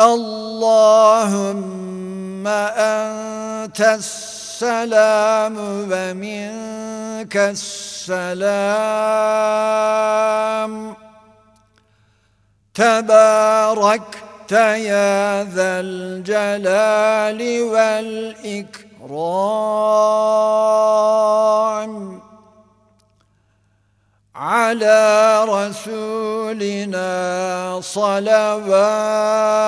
اللهم أنت السلام ومنك السلام تباركت يا ذا الجلال والإكرام على رسولنا صلوات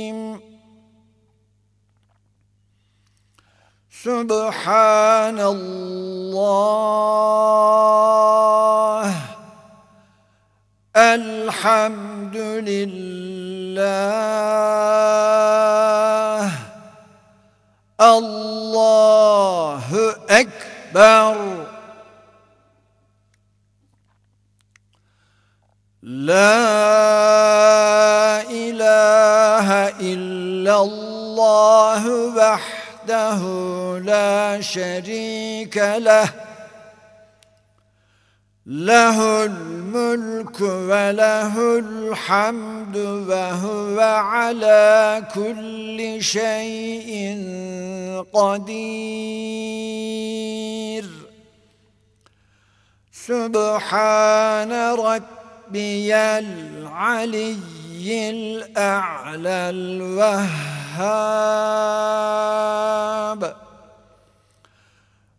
سبحان الله الحمد لله الله أكبر لا إله إلا الله وحده وحده لا شريك له له الملك وله الحمد وهو على كل شيء قدير سبحان ربي العلي الأعلى الوهاب